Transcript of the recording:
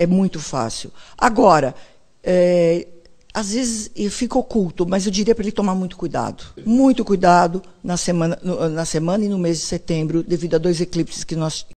É muito fácil. Agora, é, às vezes fica oculto, mas eu diria para ele tomar muito cuidado. Muito cuidado na semana, na semana e no mês de setembro, devido a dois eclipses que nós